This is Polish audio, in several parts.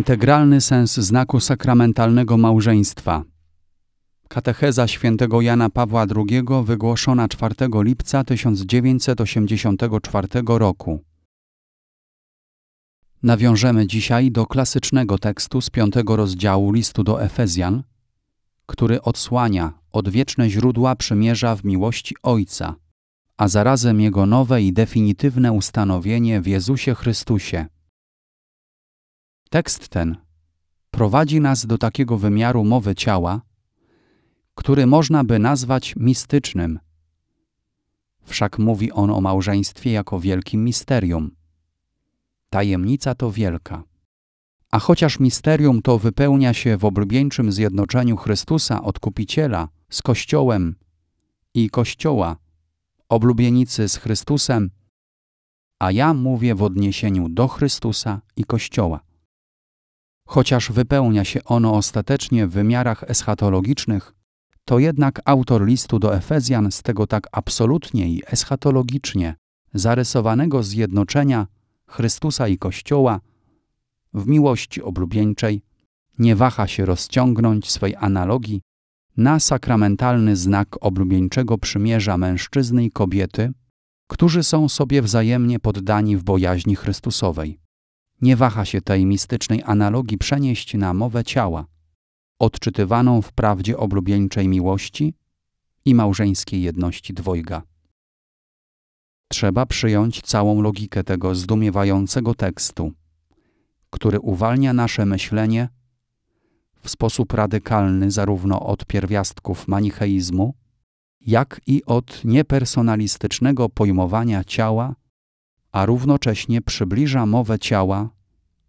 Integralny sens znaku sakramentalnego małżeństwa. Katecheza świętego Jana Pawła II wygłoszona 4 lipca 1984 roku. Nawiążemy dzisiaj do klasycznego tekstu z piątego rozdziału listu do Efezjan, który odsłania odwieczne źródła przymierza w miłości Ojca, a zarazem jego nowe i definitywne ustanowienie w Jezusie Chrystusie. Tekst ten prowadzi nas do takiego wymiaru mowy ciała, który można by nazwać mistycznym. Wszak mówi on o małżeństwie jako wielkim misterium. Tajemnica to wielka. A chociaż misterium to wypełnia się w oblubieńczym zjednoczeniu Chrystusa, odkupiciela, z Kościołem i Kościoła, oblubienicy z Chrystusem, a ja mówię w odniesieniu do Chrystusa i Kościoła. Chociaż wypełnia się ono ostatecznie w wymiarach eschatologicznych, to jednak autor listu do Efezjan z tego tak absolutnie i eschatologicznie zarysowanego zjednoczenia Chrystusa i Kościoła w miłości oblubieńczej nie waha się rozciągnąć swej analogii na sakramentalny znak oblubieńczego przymierza mężczyzny i kobiety, którzy są sobie wzajemnie poddani w bojaźni Chrystusowej nie waha się tej mistycznej analogii przenieść na mowę ciała, odczytywaną w prawdzie oblubieńczej miłości i małżeńskiej jedności dwojga. Trzeba przyjąć całą logikę tego zdumiewającego tekstu, który uwalnia nasze myślenie w sposób radykalny zarówno od pierwiastków manicheizmu, jak i od niepersonalistycznego pojmowania ciała a równocześnie przybliża mowę ciała,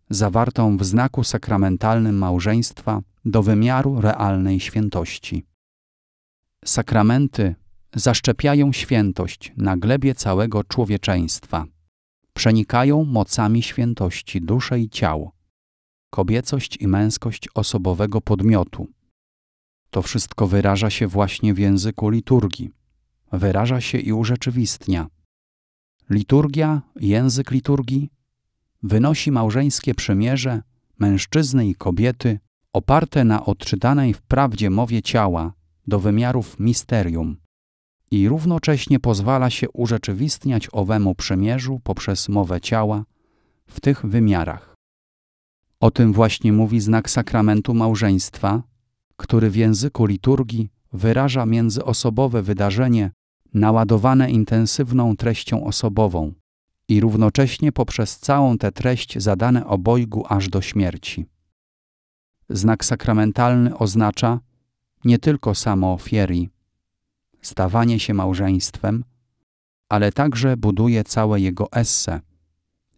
zawartą w znaku sakramentalnym małżeństwa, do wymiaru realnej świętości. Sakramenty zaszczepiają świętość na glebie całego człowieczeństwa. Przenikają mocami świętości dusze i ciał, kobiecość i męskość osobowego podmiotu. To wszystko wyraża się właśnie w języku liturgii. Wyraża się i urzeczywistnia – liturgia, język liturgii, wynosi małżeńskie przymierze mężczyzny i kobiety oparte na odczytanej w prawdzie mowie ciała do wymiarów misterium i równocześnie pozwala się urzeczywistniać owemu przymierzu poprzez mowę ciała w tych wymiarach. O tym właśnie mówi znak sakramentu małżeństwa, który w języku liturgii wyraża międzyosobowe wydarzenie naładowane intensywną treścią osobową i równocześnie poprzez całą tę treść zadane obojgu aż do śmierci. Znak sakramentalny oznacza nie tylko samo ofierii, stawanie się małżeństwem, ale także buduje całe jego esse,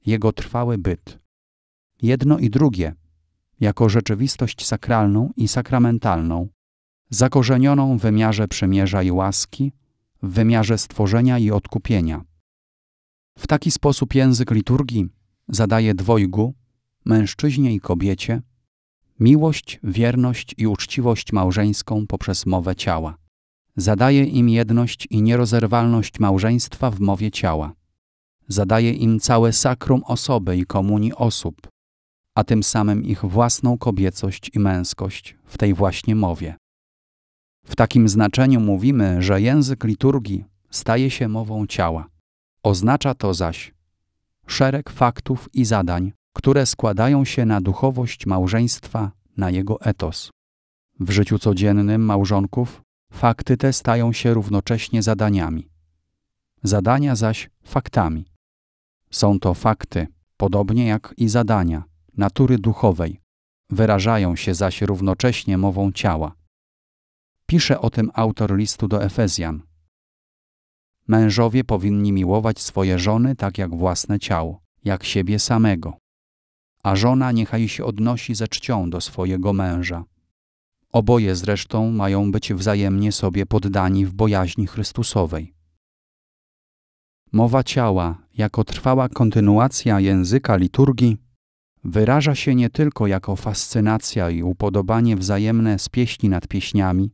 jego trwały byt. Jedno i drugie, jako rzeczywistość sakralną i sakramentalną, zakorzenioną w wymiarze przymierza i łaski, w wymiarze stworzenia i odkupienia. W taki sposób język liturgii zadaje dwojgu, mężczyźnie i kobiecie, miłość, wierność i uczciwość małżeńską poprzez mowę ciała. Zadaje im jedność i nierozerwalność małżeństwa w mowie ciała. Zadaje im całe sakrum osoby i komunii osób, a tym samym ich własną kobiecość i męskość w tej właśnie mowie. W takim znaczeniu mówimy, że język liturgii staje się mową ciała. Oznacza to zaś szereg faktów i zadań, które składają się na duchowość małżeństwa, na jego etos. W życiu codziennym małżonków fakty te stają się równocześnie zadaniami, zadania zaś faktami. Są to fakty, podobnie jak i zadania, natury duchowej, wyrażają się zaś równocześnie mową ciała. Pisze o tym autor listu do Efezjan. Mężowie powinni miłować swoje żony tak jak własne ciało, jak siebie samego. A żona niechaj się odnosi ze czcią do swojego męża. Oboje zresztą mają być wzajemnie sobie poddani w bojaźni Chrystusowej. Mowa ciała, jako trwała kontynuacja języka liturgii, wyraża się nie tylko jako fascynacja i upodobanie wzajemne z pieśni nad pieśniami,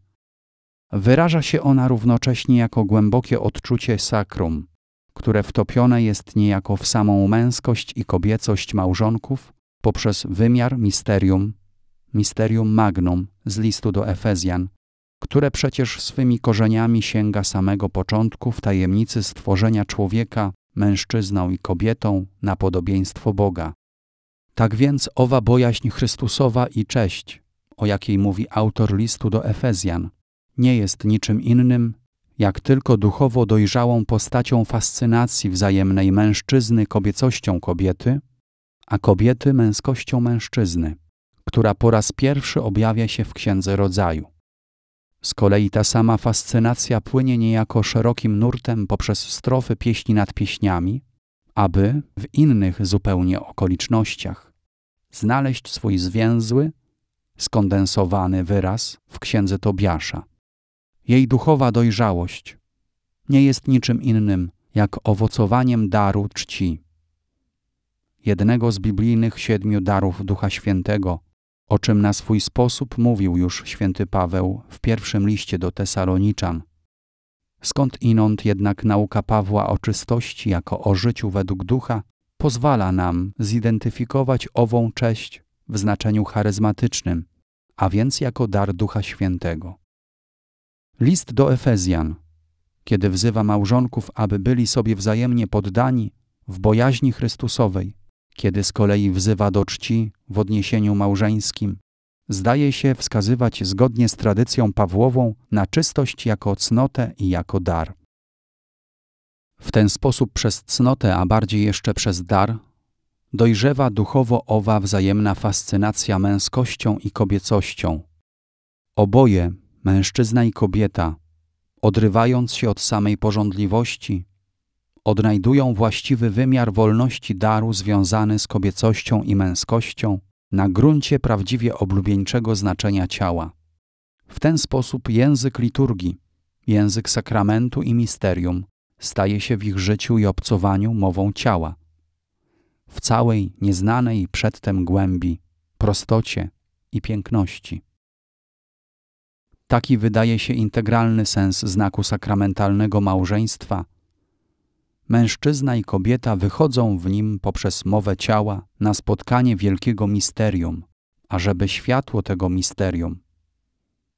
wyraża się ona równocześnie jako głębokie odczucie sakrum, które wtopione jest niejako w samą męskość i kobiecość małżonków poprzez wymiar misterium, misterium magnum z listu do Efezjan, które przecież swymi korzeniami sięga samego początku w tajemnicy stworzenia człowieka mężczyzną i kobietą na podobieństwo Boga. Tak więc owa bojaźń Chrystusowa i cześć, o jakiej mówi autor listu do Efezjan, nie jest niczym innym, jak tylko duchowo dojrzałą postacią fascynacji wzajemnej mężczyzny kobiecością kobiety, a kobiety męskością mężczyzny, która po raz pierwszy objawia się w Księdze Rodzaju. Z kolei ta sama fascynacja płynie niejako szerokim nurtem poprzez strofy pieśni nad pieśniami, aby w innych zupełnie okolicznościach znaleźć swój zwięzły, skondensowany wyraz w Księdze Tobiasza – jej duchowa dojrzałość nie jest niczym innym jak owocowaniem daru czci. Jednego z biblijnych siedmiu darów Ducha Świętego, o czym na swój sposób mówił już święty Paweł w pierwszym liście do Tesaloniczan. Skąd inąd jednak nauka Pawła o czystości jako o życiu według ducha pozwala nam zidentyfikować ową cześć w znaczeniu charyzmatycznym, a więc jako dar Ducha Świętego. List do Efezjan, kiedy wzywa małżonków, aby byli sobie wzajemnie poddani w bojaźni Chrystusowej, kiedy z kolei wzywa do czci w odniesieniu małżeńskim, zdaje się wskazywać zgodnie z tradycją Pawłową na czystość jako cnotę i jako dar. W ten sposób przez cnotę, a bardziej jeszcze przez dar, dojrzewa duchowo owa wzajemna fascynacja męskością i kobiecością. Oboje mężczyzna i kobieta, odrywając się od samej porządliwości, odnajdują właściwy wymiar wolności daru związany z kobiecością i męskością na gruncie prawdziwie oblubieńczego znaczenia ciała. W ten sposób język liturgii, język sakramentu i misterium staje się w ich życiu i obcowaniu mową ciała. W całej nieznanej przedtem głębi, prostocie i piękności. Taki wydaje się integralny sens znaku sakramentalnego małżeństwa. Mężczyzna i kobieta wychodzą w nim poprzez mowę ciała na spotkanie wielkiego misterium, ażeby światło tego misterium,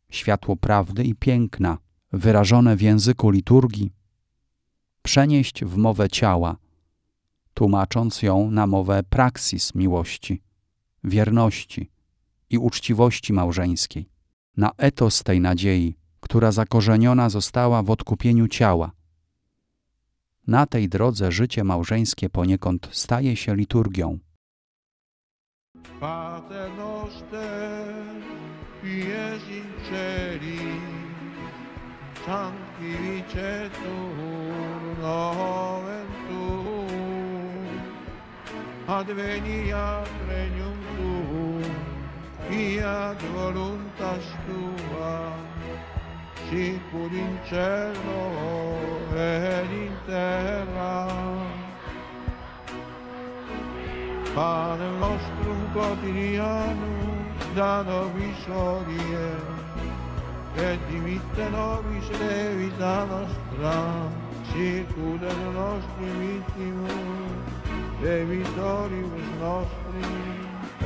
światło prawdy i piękna, wyrażone w języku liturgii, przenieść w mowę ciała, tłumacząc ją na mowę praksis miłości, wierności i uczciwości małżeńskiej na etos tej nadziei, która zakorzeniona została w odkupieniu ciała. Na tej drodze życie małżeńskie poniekąd staje się liturgią. Pater noster, regnum fiat voluntas tua, sicur in cielo ed in terra. Pane nostro quotidiano, da nobis odie, e dimitte nobis levita nostra, sicur et nostri vittimus, debitoribus nostri,